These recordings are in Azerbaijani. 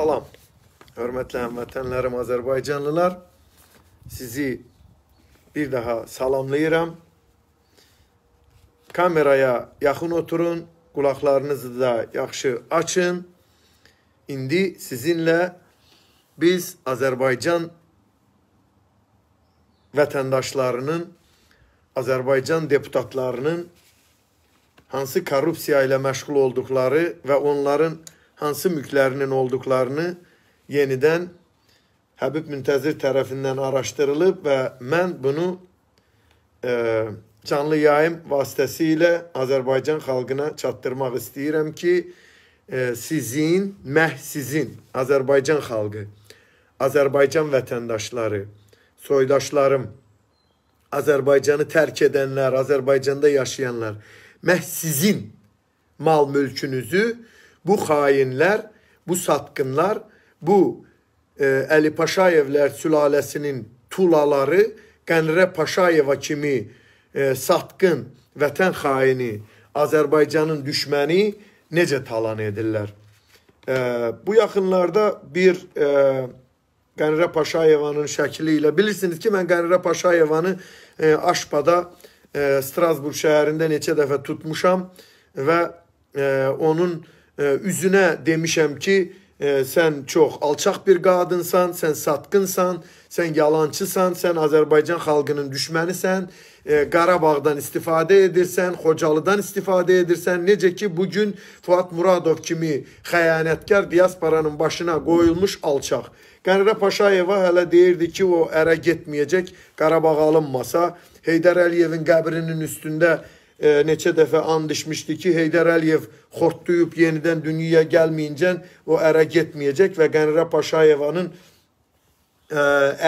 Salam. Hörmətli həmvətənlərim, Azərbaycanlılar. Sizi bir daha salamlayıram. Kameraya yaxın oturun, qulaqlarınızı da yaxşı açın. İndi sizinlə biz Azərbaycan vətəndaşlarının, Azərbaycan deputatlarının hansı korrupsiya ilə məşğul olduqları və onların hansı mülklərinin olduqlarını yenidən Həbib Müntəzir tərəfindən araşdırılıb və mən bunu e, canlı yayım vasitəsilə Azərbaycan xalqına çatdırmaq istəyirəm ki, e, sizin, məhz sizin Azərbaycan xalqı, Azərbaycan vətəndaşları, soydaşlarım, Azərbaycanı tərk edənlər, Azərbaycanda yaşayanlar, məhz sizin mal mülkünüzü Bu xainlər, bu satqınlar, bu e, Əli Paşayevlər sülaləsinin tulaları Qənrə Paşayeva kimi e, satqın vətən xaini, Azərbaycanın düşməni necə talan edirlər? E, bu yaxınlarda bir e, Qənrə Paşayevanın şəkli ilə bilirsiniz ki, mən Qənrə Paşayevanı e, Aşpada e, Strasburq şəhərində neçə dəfə tutmuşam və e, onun e, üzünə demişəm ki, ə, e, sən çox alçaq bir qadınsan, sən satqınsan, sən yalançısan, sən Azərbaycan xalqının düşmənisən, ə, e, Qarabağdan istifadə edirsən, Xocalıdan istifadə edirsən. Necə ki bu gün Fuad Muradov kimi xəyanətkar diasporanın başına qoyulmuş alçaq. Qənirə Paşayeva hələ deyirdi ki, o ərə getməyəcək, Qarabağ alınmasa, Heydər Əliyevin qəbrinin üstündə e, neçə dəfə and içmişdi ki, Heydər Əliyev xortduyub yenidən dünyaya gəlməyincə o ərə getməyəcək və Qənirə Paşayevanın e,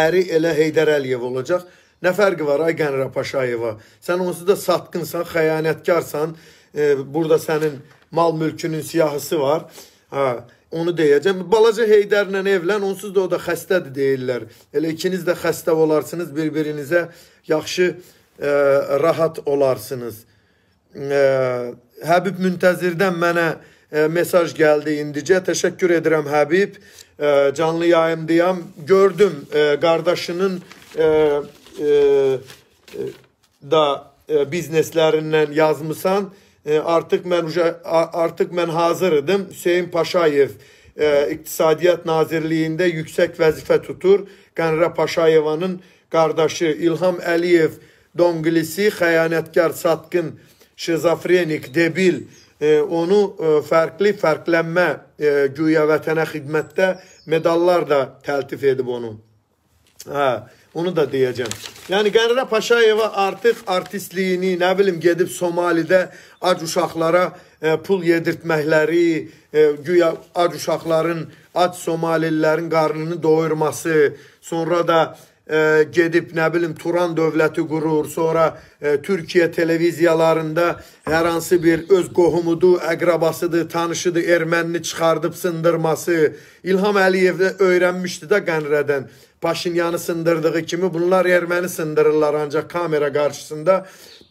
əri elə Heydər Əliyev olacaq. Nə fərqi var ay Qənirə Paşayeva? Sən onsuz da satqınsan, xəyanətkarsan. E, burada sənin mal mülkünün siyahısı var. Ha, onu deyəcəm. Balaca Heydərlə evlən, onsuz da o da xəstədir deyirlər. Elə ikiniz də xəstə olarsınız, bir-birinizə yaxşı e, rahat olarsınız. Həbib Müntəzirdən mənə e, mesaj gəldi indicə. Təşəkkür edirəm Həbib. Canlı yayımdayam. Gördüm e, qardaşının e, da bizneslərindən yazmısan. Artıq mən artıq mən hazır idim. Hüseyn Paşayev İqtisadiyyat Nazirliyində yüksək vəzifə tutur. Qanra Paşayevanın qardaşı İlham Əliyev Donqilisi xəyanətkar satqın şizofrenik, debil, e, onu e, fərqli fərqlənmə e, güya vətənə xidmətdə medallar da təltif edib onu. Hə, onu da deyəcəm. Yəni Qənrə Paşayeva artıq artistliyini, nə bilim gedib Somalidə ac uşaqlara pul yedirtməkləri, güya ac uşaqların, ac somalilərin qarnını doyurması, sonra da e, gedib nə bilim Turan dövləti qurur, sonra e, Türkiyə televiziyalarında hər hansı bir öz qohumudur, əqrabasıdır, tanışıdır, ermənini çıxardıb sındırması. İlham Əliyev də öyrənmişdi də Qənrədən. Paşinyanı sındırdığı kimi bunlar erməni sındırırlar ancaq kamera qarşısında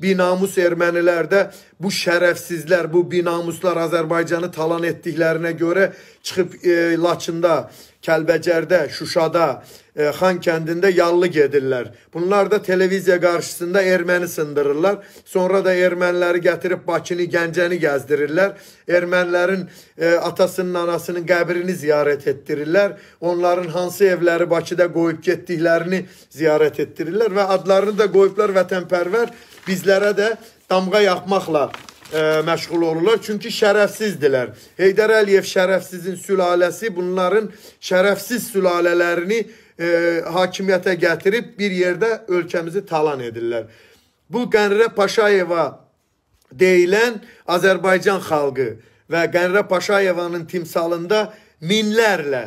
binamus ermənilər də bu şərəfsizlər, bu binamuslar Azərbaycanı talan etdiklərinə görə çıxıb e, Laçında, Kəlbəcərdə, Şuşada, e, Xan kəndində yallı gedirlər. Bunlar da televiziya qarşısında erməni sındırırlar. Sonra da erməniləri gətirib Bakını, Gəncəni gəzdirirlər. Ermənilərin e, atasının, anasının qəbrini ziyarət etdirirlər. Onların hansı evləri Bakıda qoyub getdiklərini ziyarət etdirirlər və adlarını da qoyublar vətənpərvər bizlərə də damğa yapmaqla ə, e, məşğul olurlar. Çünki şərəfsizdilər. Heydər Əliyev şərəfsizin sülaləsi bunların şərəfsiz sülalələrini e, hakimiyyətə gətirib bir yerdə ölkəmizi talan edirlər. Bu Qənrə Paşayeva deyilən Azərbaycan xalqı və Qənrə Paşayevanın timsalında minlərlə,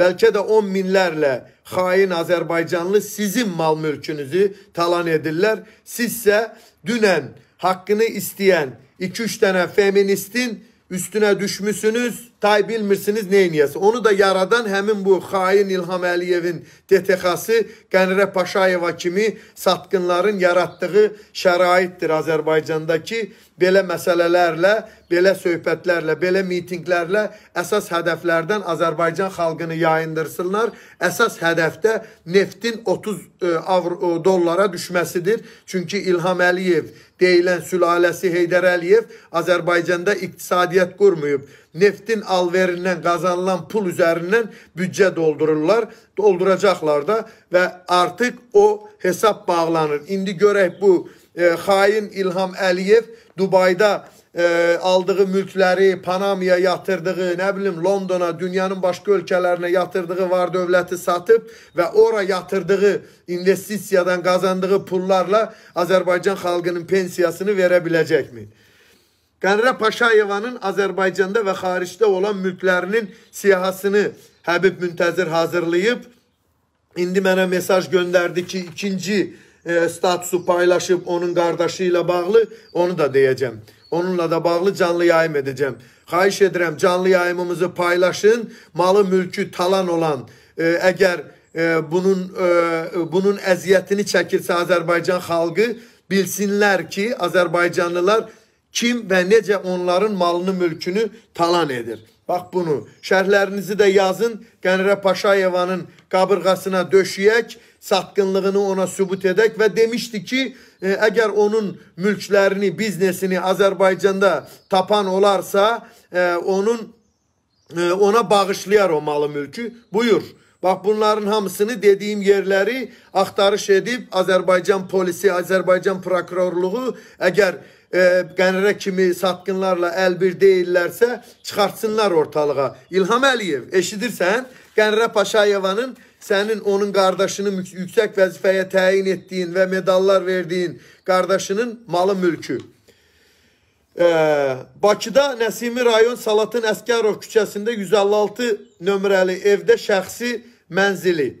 bəlkə də 10 minlərlə xain Azərbaycanlı sizin mal mülkünüzü talan edirlər. Sizsə dünən haqqını istəyən 2-3 dənə feministin üstünə düşmüsünüz. Tay bilmirsiniz neyniyəsi. Onu da yaradan həmin bu xain İlham Əliyevin DTX-ı Qənirə Paşayeva kimi satqınların yaratdığı şəraitdir Azərbaycandakı belə məsələlərlə, belə söhbətlərlə, belə mitinqlərlə əsas hədəflərdən Azərbaycan xalqını yayındırsınlar. Əsas hədəfdə neftin 30 e, avro, e, dollara düşməsidir. Çünki İlham Əliyev deyilən sülaləsi Heydər Əliyev Azərbaycanda iqtisadiyyat qurmayıb neftin alverindən qazanılan pul üzərindən büdcə doldururlar, dolduracaqlar da və artıq o hesab bağlanır. İndi görək bu e, xain İlham Əliyev Dubayda e, aldığı mülkləri Panamaya yatırdığı, nə bilim Londona, dünyanın başqa ölkələrinə yatırdığı var dövləti satıb və ora yatırdığı investisiyadan qazandığı pullarla Azərbaycan xalqının pensiyasını verə biləcəkmi? Qənrə Paşayevanın Azərbaycanda və xaricdə olan mülklərinin siyahısını Həbib Müntəzir hazırlayıb. İndi mənə mesaj göndərdi ki, ikinci e, statusu paylaşıb onun qardaşı ilə bağlı, onu da deyəcəm. Onunla da bağlı canlı yayım edəcəm. Xahiş edirəm, canlı yayımımızı paylaşın. Malı, mülkü talan olan, e, əgər e, bunun e, bunun əziyyətini çəkirsə Azərbaycan xalqı bilsinlər ki, Azərbaycanlılar kim və necə onların malını, mülkünü talan edir. Bax bunu, şərhlərinizi də yazın, Qənrə Paşayevanın qabırğasına döşəyək, satqınlığını ona sübut edək və demişdi ki, e, əgər onun mülklərini, biznesini Azərbaycanda tapan olarsa, e, onun e, ona bağışlayar o malı mülkü. Buyur. Bax bunların hamısını dediyim yerləri axtarış edib Azərbaycan polisi, Azərbaycan prokurorluğu əgər e, Qənrə kimi satqınlarla əlbir deyillərsə, çıxartsınlar ortalığa. İlham Əliyev, eşidirsən? Qənrə Paşayevanın sənin onun qardaşını yüksək vəzifəyə təyin etdiyin və medallar verdiyin qardaşının malı mülkü. Ee, Bakıda Nəsimi rayon Salatın Əskərov küçəsində 156 nömrəli evdə şəxsi mənzili.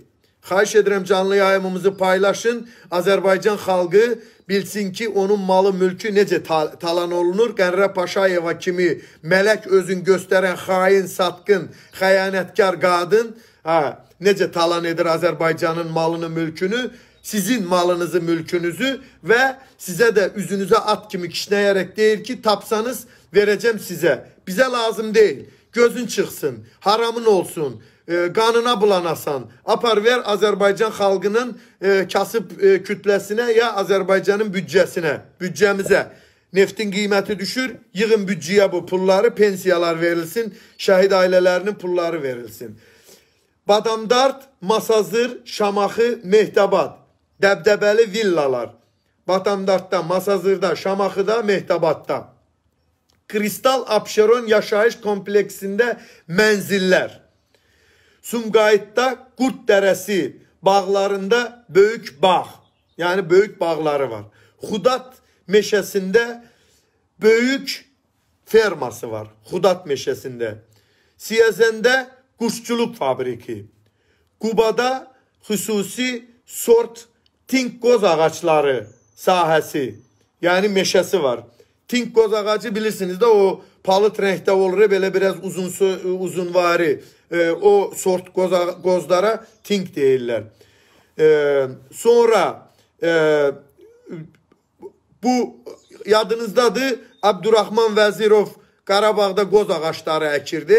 Xahiş edirəm canlı yayımımızı paylaşın. Azərbaycan xalqı bilsin ki, onun malı, mülkü necə tal talan olunur. Qərrə Paşayeva kimi mələk özün göstərən xain, satqın, xəyanətkar qadın hə, necə talan edir Azərbaycanın malını, mülkünü sizin malınızı, mülkünüzü və sizə də üzünüzə at kimi kişnəyərək deyir ki, tapsanız verəcəm sizə. Bizə lazım deyil. Gözün çıxsın, haramın olsun e, qanına bulanasan, apar ver Azərbaycan xalqının e, kasıb e, kütləsinə ya Azərbaycanın büdcəsinə, büdcəmizə. Neftin qiyməti düşür, yığın büdcəyə bu pulları, pensiyalar verilsin, şəhid ailələrinin pulları verilsin. Badamdart, Masazır, Şamaxı, Mehtabad, dəbdəbəli villalar. Badamdartda, Masazırda, Şamaxıda, Mehtabadda. Kristal Abşeron yaşayış kompleksində mənzillər. Sumqayıtda Qurd dərəsi bağlarında böyük bağ, yəni böyük bağları var. Xudat meşəsində böyük ferması var. Xudat meşəsində. Siyəzəndə quşçuluq fabriki. Qubada xüsusi sort tinkoz ağacları sahəsi, yəni meşəsi var. Tinkoz ağacı bilirsiniz də o palıt rəngdə olur, belə biraz uzun uzunvari e, o sort qoza, qozlara tink deyirlər. E, sonra e, bu yadınızdadır Abdurrahman Vəzirov Qarabağda qoz ağacları əkirdi.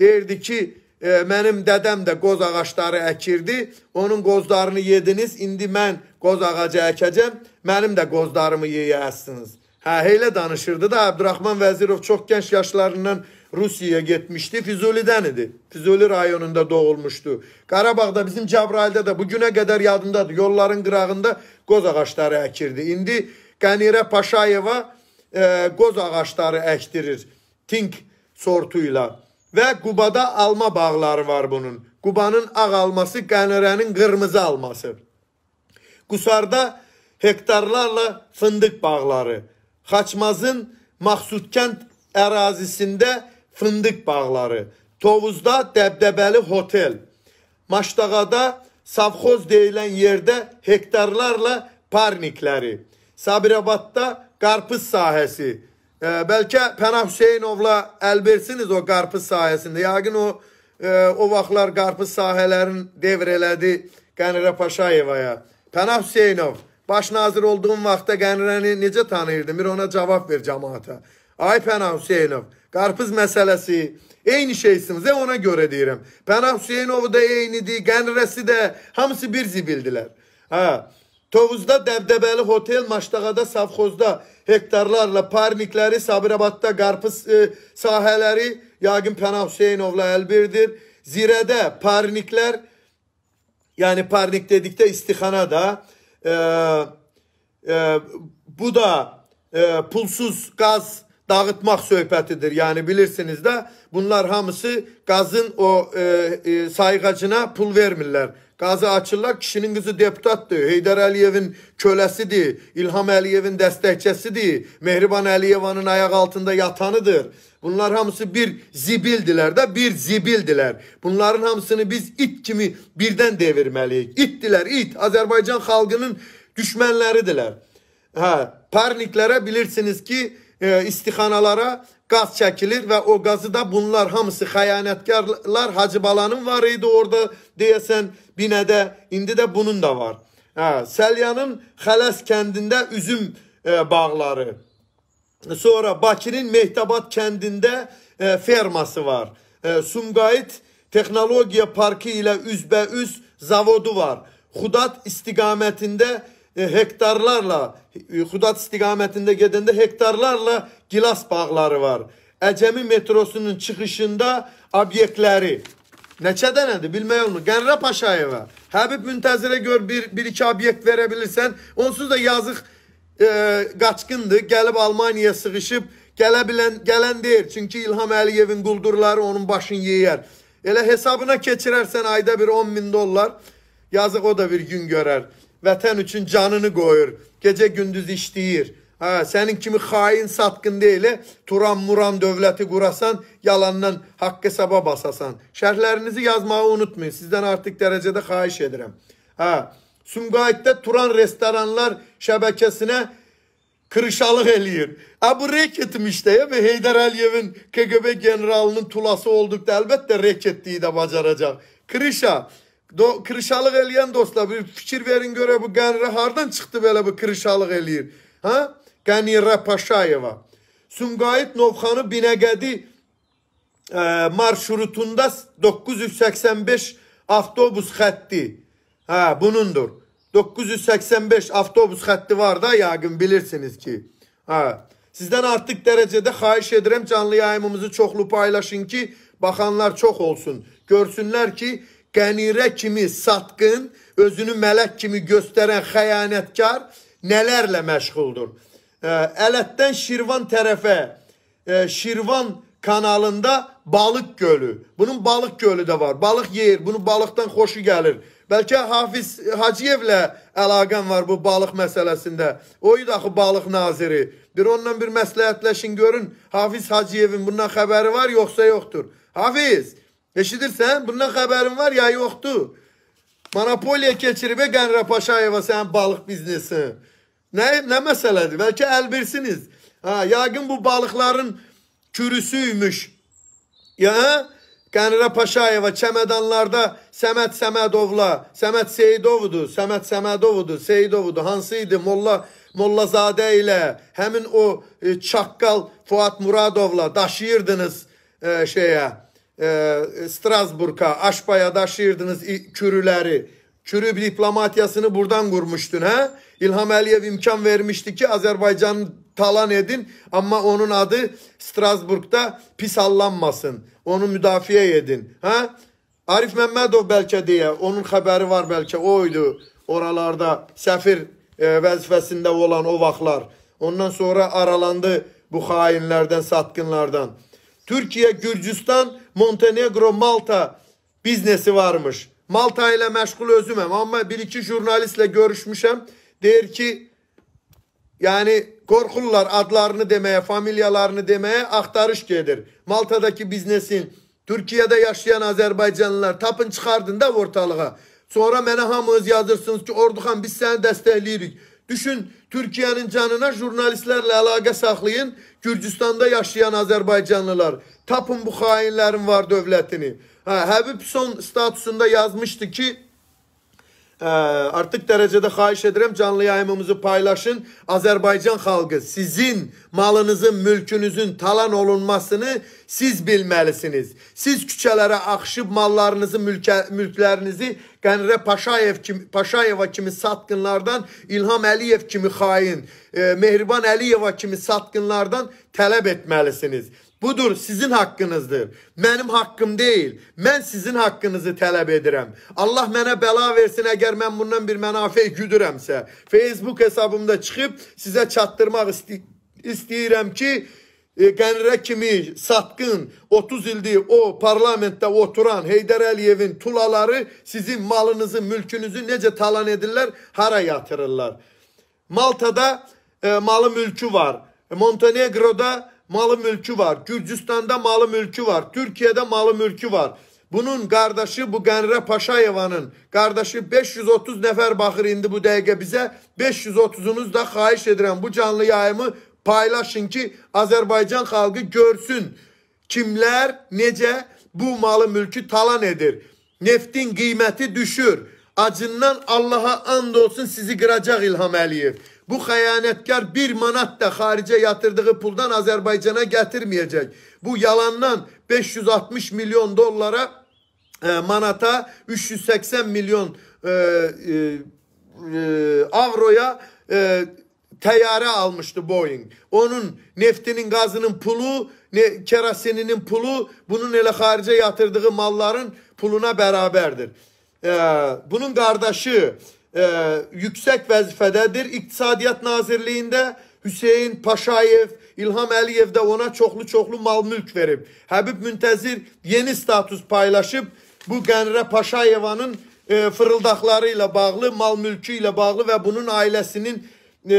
Deyirdi ki, e, mənim dədəm də qoz ağacları əkirdi. Onun qozlarını yediniz. İndi mən qoz ağacı əkəcəm. Mənim də qozlarımı yeyəsiniz. Hə, elə danışırdı da Abdurrahman Vəzirov çox gənc yaşlarından Rusya'ya gitmişti. Füzuli'den idi. Füzuli rayonunda doğulmuştu. Qarabağda bizim Cəbrayildə də bugüne kadar yadındadır. Yolların qırağında qoz ağaçları əkirdi. İndi Qənirə Paşayeva e, qoz ağaçları əkdirir. Tink sortuyla. Və Qubada alma bağları var bunun. Qubanın ağ alması, Qənirənin qırmızı alması. Qusarda hektarlarla fındık bağları. Xaçmazın Mahsudkənd ərazisində fındıq bağları, Tovuzda dəbdəbəli hotel, Maşdağada savxoz deyilən yerdə hektarlarla parnikləri, Sabirabadda qarpız sahəsi, e, bəlkə Pənah Hüseynovla əlbersiniz o qarpız sahəsində, yəqin o e, o vaxtlar qarpız sahələrin devr elədi Qənirə Paşayevaya. Pənah Hüseynov, baş nazir olduğun vaxtda Qənirəni necə tanıyırdın? Bir ona cavab ver cəmaata. Ay Pənah Hüseynov, qarpız məsələsi eyni şeysiniz. E ona görə deyirəm. Pənah Hüseynovu da eynidir, Qənrəsi də hamısı bir zibildilər. Hə. Tovuzda dəbdəbəli hotel, Maştağada, Savxozda hektarlarla parnikləri, Sabirabadda qarpız e, sahələri yəqin Pənah Hüseynovla əlbirdir. Zirədə parniklər, yəni parnik dedikdə istixana da, e, e, bu da e, pulsuz qaz dağıtmak söhbətidir. Yani bilirsiniz de bunlar hamısı qazın o e, e, sayğacına pul vermirlər. Qazı açırlar, kişinin qızı deputatdır, Heydər Əliyevin köləsidir, İlham Əliyevin dəstəkçəsidir, Mehriban Əliyevanın ayaq altında yatanıdır. Bunlar hamısı bir zibildilər də, bir zibildilər. Bunların hamısını biz it kimi birdən devirməliyik. İtdilər, it. Azərbaycan xalqının düşmənləridirlər. Hə, parniklərə bilirsiniz ki, e, istixanalara qaz çəkilir və o qazı da bunlar hamısı xəyanətkarlar Hacı Balanın var idi orada deyəsən binədə indi də bunun da var. Hə, Səlyanın Xələs kəndində üzüm e, bağları. Sonra Bakının Mehtabat kəndində e, ferması var. E, Sumqayıt Texnologiya Parkı ilə üzbəüz zavodu var. Xudat istiqamətində E, hektarlarla e, Xudat istiqamətində gedəndə hektarlarla gilas bağları var. Əcəmi metrosunun çıxışında obyektləri neçə dənədir bilmək olmur. Qənrə Paşayeva, Həbib Müntəzirə gör bir, bir iki obyekt verə bilirsən. Onsuz da yazıq e, qaçqındır, gəlib Almaniyaya sığışıb gələ bilən gələn deyil. Çünki İlham Əliyevin quldurları onun başını yeyər. Elə hesabına keçirərsən ayda bir 10 min dollar. Yazıq o da bir gün görər. Vətən üçün canını qoyur. gece gündüz işləyir. Ha, sənin kimi xain satqın deyil, e? Turan Muran dövləti qurasan, yalandan haqq hesaba basasan. Şərhlərinizi yazmağı unutmayın. Sizden artık dərəcədə xahiş edirəm. Ha, Sumqayıtda Turan restoranlar şəbəkəsinə kırışalık eləyir. Ha bu reketmiş de ya ve Heydar Aliyev'in KGB generalının tulası olduk elbette reketliği de bacaracak. Kırışa. Do kırışalıq eləyən dostlar, bir fikir verin görə bu Qənirə hardan çıxdı belə bu kırışalıq eləyir? Hə? Qənirə Paşayeva. Sumqayıt Novxanı Binəqədi e, marşrutunda 985 avtobus xətti. Hə, bunundur. 985 avtobus xətti var da yəqin bilirsiniz ki. Hə. Sizdən artıq dərəcədə xahiş edirəm canlı yayımımızı çoxlu paylaşın ki, baxanlar çox olsun. Görsünlər ki, qənirə kimi satqın, özünü mələk kimi göstərən xəyanətkar nələrlə məşğuldur? Ələtdən Şirvan tərəfə, Şirvan kanalında balıq gölü. Bunun balıq gölü də var. Balıq yer, bunu balıqdan xoşu gəlir. Bəlkə Hafiz Hacıyevlə əlaqəm var bu balıq məsələsində. O idi axı balıq naziri. Bir onunla bir məsləhətləşin görün. Hafiz Hacıyevin bundan xəbəri var yoxsa yoxdur? Hafiz, Eşidirsən? Bundan xəbərin var ya yoxdur? Monopoliya keçirib Qənrə Paşayeva sənin balıq biznesi. Nə nə məsələdir? Bəlkə əlbirsiniz. Ha, yəqin bu balıqların kürüsüymüş. Ya hə? Qənrə Paşayeva çəmədanlarda Səməd Səmədovla, Səməd Seyidovdu, Səməd Səmədovdu, Seyidovdu. Hansı idi? Molla Mollazadə ilə həmin o e, çaqqal Fuad Muradovla daşıyırdınız e, şeyə. e, Strasbourg'a, Aşpa'ya taşıyırdınız çürüleri. Çürü diplomatyasını buradan kurmuştun ha? İlham Aliyev imkan vermişti ki Azerbaycan'ı talan edin ama onun adı Strasbourg'da pisallanmasın. Onu müdafiye edin. Ha? Arif Mehmedov belki diye onun haberi var belki oydu oralarda sefir e, vəzifəsində olan o vaklar. Ondan sonra aralandı bu xainlərdən, satqınlardan. Türkiye Gürcistan Montenegro Malta biznesi varmış. Malta ile məşğul özüməm amma bir iki jurnalistlə görüşmüşəm. Deyir ki, yəni qorxurlar adlarını deməyə, familyalarını deməyə axtarış gedir. Maltadakı biznesin Türkiyədə yaşayan Azərbaycanlılar tapın çıxardın da ortalığa. Sonra mənə hamınız yazırsınız ki, Orduxan biz səni dəstəkləyirik. Düşün, Türkiyənin canına jurnalistlərlə əlaqə saxlayın, Gürcüstanda yaşayan Azərbaycanlılar. Tapın bu xainlərin var dövlətini. Hə, Həbib son statusunda yazmışdı ki, artıq dərəcədə xahiş edirəm canlı yayımımızı paylaşın. Azərbaycan xalqı sizin malınızın, mülkünüzün talan olunmasını siz bilməlisiniz. Siz küçələrə axışıb mallarınızı, mülkə, mülklərinizi Qənrə Paşayev kimi, Paşayeva kimi satqınlardan, İlham Əliyev kimi xain, e, Mehriban Əliyeva kimi satqınlardan tələb etməlisiniz. Budur sizin hakkınızdır. Benim hakkım değil. Ben sizin hakkınızı talep ederim. Allah mene bela versin eğer ben bundan bir mənafə güdürəmsə. Facebook hesabımda çıkıp size çatdırmaq istey istəyirəm ki, e, Qənirə kimi satqın 30 ildir o parlamentte oturan Heydər Əliyevin tulaları sizin malınızı, mülkünüzü nece talan edirlər, hara yatırırlar. Maltada e, malı mülkü var. Montenegro'da malı mülkü var. Gürcistan'da malı mülkü var. Türkiye'de malı mülkü var. Bunun kardeşi bu Genre Paşayevanın kardeşi 530 nefer bakır indi bu dəqiqə bize. 530'unuz da xahiş edirəm bu canlı yayımı paylaşın ki Azerbaycan halkı görsün kimler nece bu malı mülkü talan edir. Neftin kıymeti düşür. Acından Allah'a and olsun sizi qıracaq İlham Əliyev. Bu hayanetkar bir manat da harice yatırdığı puldan Azerbaycan'a getirmeyecek. Bu yalandan 560 milyon dolara e, manata 380 milyon e, e, e, avroya e, teyare almıştı Boeing. Onun neftinin gazının pulu, ne, kerasininin pulu bunun ele harice yatırdığı malların puluna beraberdir. E, bunun kardeşi e, yüksək vəzifədədir. İqtisadiyyat Nazirliyində Hüseyn Paşayev, İlham Əliyev də ona çoxlu-çoxlu mal-mülk verib. Həbib Müntəzir yeni status paylaşıb bu Qənrə Paşayevanın e, fırıldaqları ilə bağlı, mal-mülkü ilə bağlı və bunun ailəsinin e,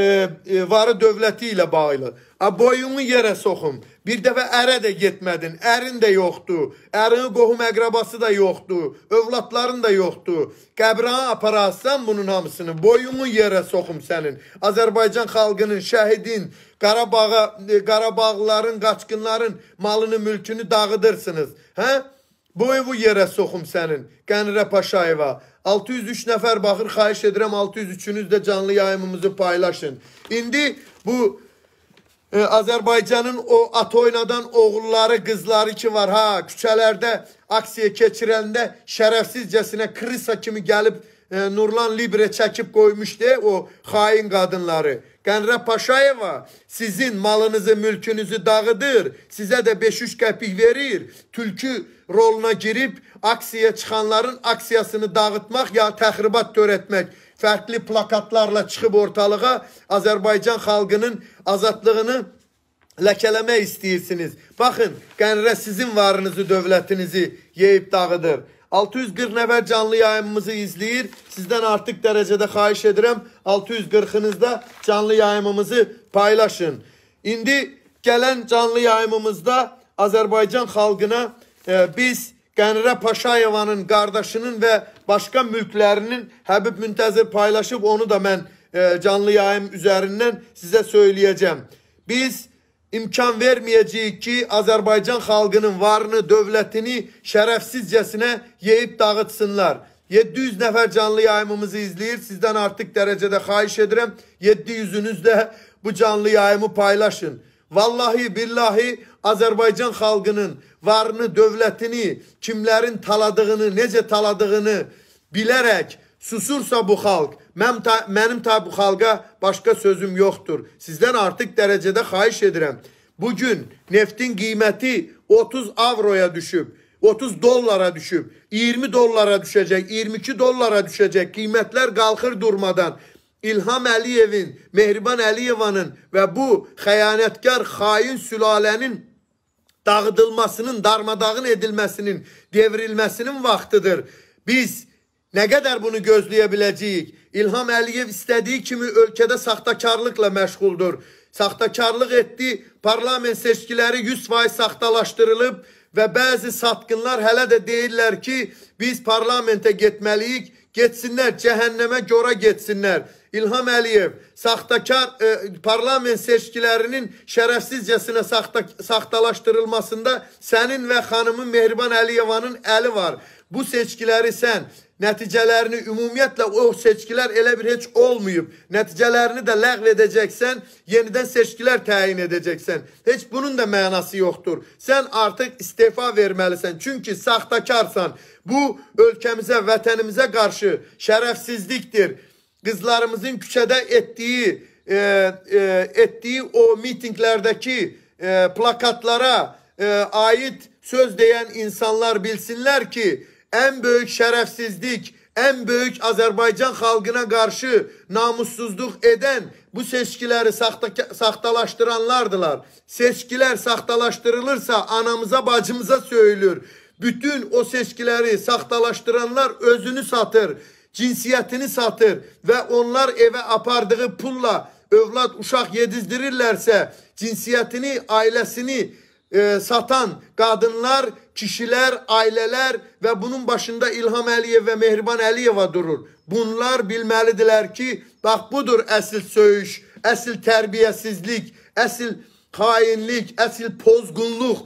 e, varı dövləti ilə bağlı. A boyunu yerə soxum. Bir dəfə ərə də getmədin. Ərin də yoxdur. Ərin qohum əqrabası da yoxdur. Övladların da yoxdur. Qəbrana apararsan bunun hamısını. Boyunu yerə soxum sənin. Azərbaycan xalqının, şəhidin, Qarabağa, e, Qarabağlıların, qaçqınların malını, mülkünü dağıdırsınız. Hə? Boyu yerə soxum sənin. Qənirə Paşayeva. 603 nəfər baxır. Xahiş edirəm 603-ünüz də canlı yayımımızı paylaşın. İndi bu e, Azərbaycanın o at oynadan oğulları, qızları ki var ha, küçələrdə aksiya keçirəndə şərəfsizcəsinə krisa kimi gəlib e, Nurlan Libre çəkib qoymuşdu o xain qadınları. Qənrə Paşayeva sizin malınızı, mülkünüzü dağıdır, sizə də 5-3 qəpik verir. Tülkü roluna girib aksiyaya çıxanların aksiyasını dağıtmaq ya təxribat törətmək fərqli plakatlarla çıxıb ortalığa Azərbaycan xalqının azadlığını ləkələmək istəyirsiniz. Baxın, Qənrə sizin varınızı, dövlətinizi yeyib dağıdır. 640 nəfər canlı yayımımızı izləyir. sizden artık derecede xahiş edirəm 640-ınızda canlı yayımımızı paylaşın. İndi gələn canlı yayımımızda Azərbaycan xalqına e, biz Qənirə Paşayevanın qardaşının və başqa mülklərinin Həbib Müntəzir paylaşıb onu da mən e, canlı yayım üzerinden size söyleyeceğim. Biz imkan verməyəcəyik ki, Azərbaycan xalqının varını, dövlətini şərəfsizcəsinə yeyib dağıtsınlar. 700 nəfər canlı yayımımızı izləyir. Sizdən artıq dərəcədə xahiş edirəm. 700-ünüz də bu canlı yayımı paylaşın. Vallahi billahi Azərbaycan xalqının varını, dövlətini, kimlərin taladığını, necə taladığını bilərək Susursa bu xalq, mən ta, mənim ta bu xalqa başqa sözüm yoxdur. Sizdən artıq dərəcədə xahiş edirəm. Bu gün neftin qiyməti 30 avroya düşüb, 30 dollara düşüb, 20 dollara düşəcək, 22 dollara düşəcək. Qiymətlər qalxır durmadan. İlham Əliyevin, Mehriban Əliyevanın və bu xəyanətkar, xain sülalənin dağıdılmasının, darmadağın edilməsinin, devrilməsinin vaxtıdır. Biz Nə qədər bunu gözləyə biləcəyik? İlham Əliyev istədiyi kimi ölkədə saxtakarlıqla məşğuldur. Saxtakarlıq etdi, parlament seçkiləri 100% saxtalaşdırılıb və bəzi satqınlar hələ də deyirlər ki, biz parlamentə getməliyik, getsinlər, cəhənnəmə görə getsinlər. İlham Əliyev saxtakar e, parlament seçkilərinin şərəfsizcəsinə saxta, saxtalaşdırılmasında sənin və xanımın Mehriban Əliyevanın əli var bu seçkiləri sən nəticələrini ümumiyyətlə o seçkilər elə bir heç olmayıb. Nəticələrini də ləğv edəcəksən, yenidən seçkilər təyin edəcəksən. Heç bunun da mənası yoxdur. Sən artıq istefa verməlisən. Çünki saxtakarsan. Bu ölkəmizə, vətənimizə qarşı şərəfsizlikdir. Qızlarımızın küçədə etdiyi e, e, etdiyi o mitinqlərdəki e, plakatlara e, aid söz deyən insanlar bilsinlər ki, en büyük şerefsizlik, en büyük Azerbaycan halkına karşı namussuzluk eden bu seçkileri saxta, saxtalaşdıranlardılar. Seçkilər saxtalaşdırılırsa anamıza, bacımıza söylür. Bütün o seçkiləri saxtalaşdıranlar özünü satır, cinsiyyətini satır və onlar evə apardığı pulla övlad, uşaq yedizdirirlərsə, cinsiyyətini, ailəsini e, satan qadınlar kişilər, ailələr və bunun başında İlham Əliyev və Mehriban Əliyeva durur. Bunlar bilməlidirlər ki, bax budur əsl söyüş, əsl tərbiyəsizlik, əsl xainlik, əsl pozğunluq.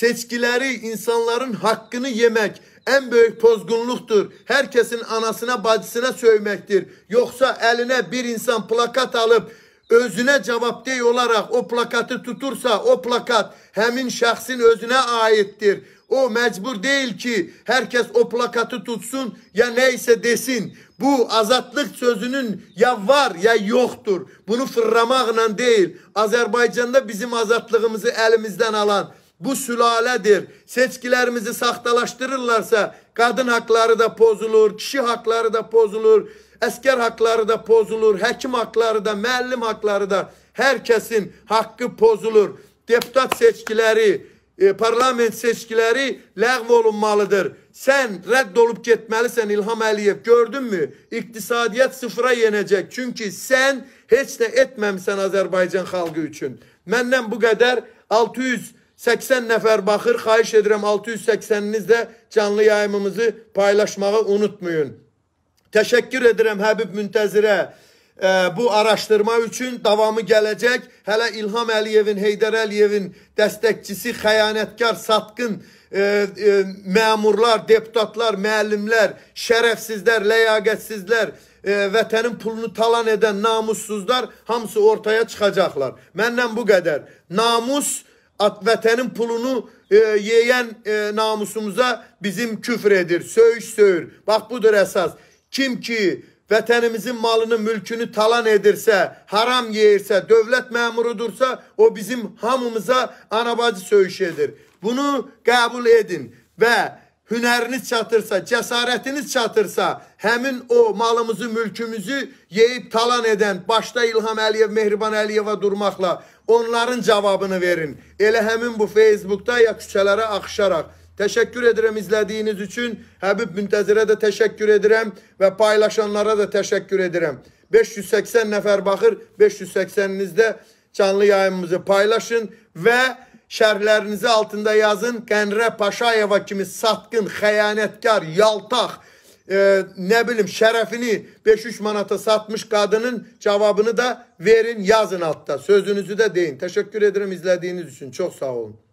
Seçkiləri, insanların haqqını yemək ən böyük pozğunluqdur. Hər kəsin anasına, bacısına söyməkdir. Yoxsa əlinə bir insan plakat alıb özünə cavabdeh olaraq o plakatı tutursa, o plakat həmin şəxsin özünə aiddir. O mecbur değil ki herkes o plakatı tutsun ya neyse desin. Bu azatlık sözünün ya var ya yoktur. Bunu fırlamakla değil. Azerbaycan'da bizim azatlığımızı elimizden alan bu sülaledir. Seçkilerimizi sahtalaştırırlarsa kadın hakları da pozulur, kişi hakları da pozulur, əsker hakları da pozulur, həkim hakları da, müəllim hakları da, herkesin hakkı pozulur. Deputat seçkileri e, parlament seçkiləri ləğv olunmalıdır. Sən rədd olub getməlisən İlham Əliyev, gördünmü? İqtisadiyyat sıfıra yenəcək. Çünki sən heç nə etməmsən Azərbaycan xalqı üçün. Məndən bu qədər 680 nəfər baxır. Xahiş edirəm 680-iniz də canlı yayımımızı paylaşmağı unutmayın. Təşəkkür edirəm Həbib Müntəzirə ə, bu araşdırma üçün davamı gələcək. Hələ İlham Əliyevin, Heydər Əliyevin dəstəkçisi, xəyanətkar, satqın ə, e, ə, e, məmurlar, deputatlar, müəllimlər, şərəfsizlər, ləyaqətsizlər, ə, e, vətənin pulunu talan edən namussuzlar hamısı ortaya çıxacaqlar. Məndən bu qədər. Namus at vətənin pulunu e, yeyən e, namusumuza bizim küfr edir, söyüş söyür. Bax budur əsas. Kim ki vətənimizin malını, mülkünü talan edirsə, haram yeyirsə, dövlət məmurudursa, o bizim hamımıza anabacı söyüş edir. Bunu qəbul edin və hünəriniz çatırsa, cəsarətiniz çatırsa, həmin o malımızı, mülkümüzü yeyib talan edən, başda İlham Əliyev, Mehriban Əliyeva durmaqla onların cavabını verin. Elə həmin bu Facebookda ya küçələrə axışaraq Teşekkür edirəm izlədiyiniz üçün. Həbib Müntəzirə de teşekkür ederim ve paylaşanlara da teşekkür ederim. 580 nəfər bakır. 580 canlı yayınımızı paylaşın ve şərhlərinizi altında yazın. Qənrə Paşayeva kimi satqın, xəyanətkar, Yaltak. e, ne bileyim şerefini 5-3 manata satmış kadının cevabını da verin yazın altta. Sözünüzü de deyin. Teşekkür ederim izlediğiniz için. Çok sağ olun.